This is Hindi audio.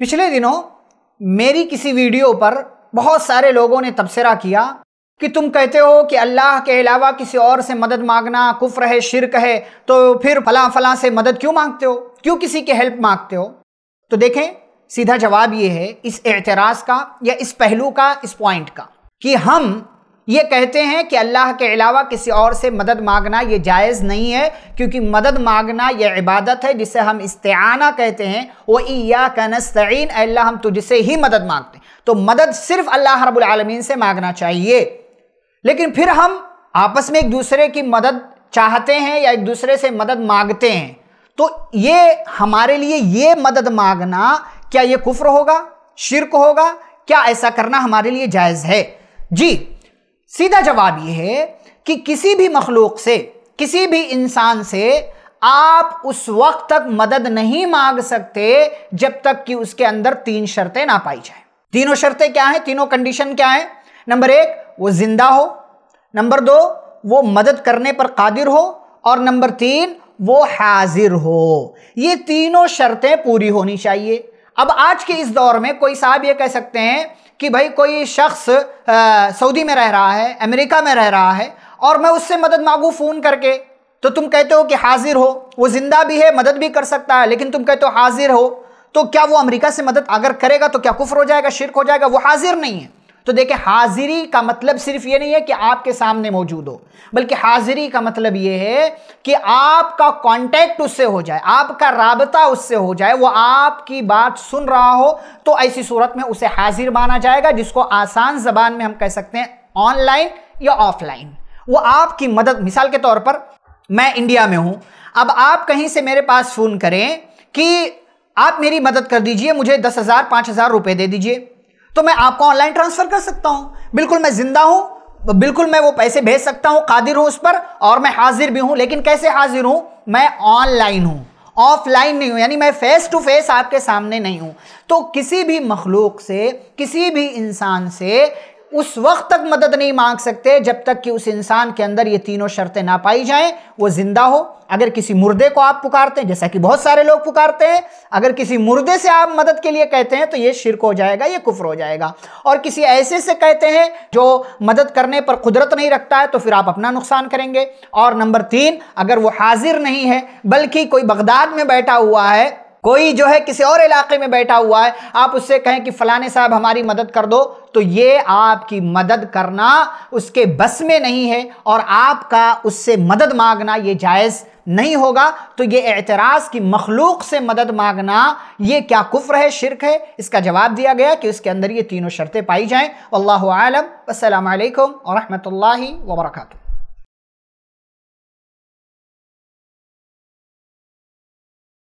पिछले दिनों मेरी किसी वीडियो पर बहुत सारे लोगों ने तबसरा किया कि तुम कहते हो कि अल्लाह के अलावा किसी और से मदद मांगना कुफ्र है शिरक है तो फिर फला फला से मदद क्यों मांगते हो क्यों किसी के हेल्प मांगते हो तो देखें सीधा जवाब ये है इस एतराज़ का या इस पहलू का इस पॉइंट का कि हम ये कहते हैं कि अल्लाह के अलावा किसी और से मदद मांगना ये जायज़ नहीं है क्योंकि मदद मांगना ये इबादत है जिसे हम इस्तेना कहते हैं वो या का अल्लाह हम तुझसे ही मदद मांगते हैं तो मदद सिर्फ अल्लाह रबालमीन से मांगना चाहिए लेकिन फिर हम आपस में एक दूसरे की मदद चाहते हैं या एक दूसरे से मदद मांगते हैं तो ये हमारे लिए ये मदद मांगना क्या ये कुफ्र होगा शिरक होगा क्या ऐसा करना हमारे लिए जायज़ है जी सीधा जवाब यह है कि किसी भी मखलूक से किसी भी इंसान से आप उस वक्त तक मदद नहीं मांग सकते जब तक कि उसके अंदर तीन शर्तें ना पाई जाए तीनों शर्तें क्या हैं तीनों कंडीशन क्या है नंबर एक वो जिंदा हो नंबर दो वो मदद करने पर कादिर हो और नंबर तीन वो हाजिर हो ये तीनों शर्तें पूरी होनी चाहिए अब आज के इस दौर में कोई साहब ये कह सकते हैं कि भाई कोई शख्स सऊदी में रह रहा है अमेरिका में रह रहा है और मैं उससे मदद मांगू फ़ोन करके तो तुम कहते हो कि हाजिर हो वो ज़िंदा भी है मदद भी कर सकता है लेकिन तुम कहते हो हाजिर हो तो क्या वो अमेरिका से मदद अगर करेगा तो क्या कुफर हो जाएगा शिरक हो जाएगा वो हाजिर नहीं है तो देखे हाजिरी का मतलब सिर्फ ये नहीं है कि आपके सामने मौजूद हो बल्कि हाजिरी का मतलब ये है कि आपका कांटेक्ट उससे हो जाए आपका रबता उससे हो जाए वो आपकी बात सुन रहा हो तो ऐसी सूरत में उसे हाजिर माना जाएगा जिसको आसान जबान में हम कह सकते हैं ऑनलाइन या ऑफलाइन वो आपकी मदद मिसाल के तौर पर मैं इंडिया में हूं अब आप कहीं से मेरे पास फ़ोन करें कि आप मेरी मदद कर दीजिए मुझे दस हज़ार पांच हज़ार रुपए दे दीजिए तो मैं आपको ऑनलाइन ट्रांसफर कर सकता हूं बिल्कुल मैं जिंदा हूं बिल्कुल मैं वो पैसे भेज सकता हूं कादिर हूं उस पर और मैं हाजिर भी हूं लेकिन कैसे हाजिर हूं मैं ऑनलाइन हूं ऑफलाइन नहीं हूं यानी मैं फेस टू फेस आपके सामने नहीं हूं तो किसी भी मखलूक से किसी भी इंसान से उस वक्त तक मदद नहीं मांग सकते जब तक कि उस इंसान के अंदर ये तीनों शर्तें ना पाई जाएं वो ज़िंदा हो अगर किसी मुर्दे को आप पुकारते हैं जैसा कि बहुत सारे लोग पुकारते हैं अगर किसी मुर्दे से आप मदद के लिए कहते हैं तो ये शिरक हो जाएगा ये कुफर हो जाएगा और किसी ऐसे से कहते हैं जो मदद करने पर कुदरत नहीं रखता है तो फिर आप अपना नुकसान करेंगे और नंबर तीन अगर वो हाजिर नहीं है बल्कि कोई बगदाद में बैठा हुआ है कोई जो है किसी और इलाके में बैठा हुआ है आप उससे कहें कि फलाने साहब हमारी मदद कर दो तो ये आपकी मदद करना उसके बस में नहीं है और आपका उससे मदद मांगना ये जायज़ नहीं होगा तो ये एतराज़ की मखलूक से मदद मांगना ये क्या कुफ्र है शिरक है इसका जवाब दिया गया कि उसके अंदर ये तीनों शर्तें पाई जाएँ अल्लाह आलम अल्लाम वरहमल वर्का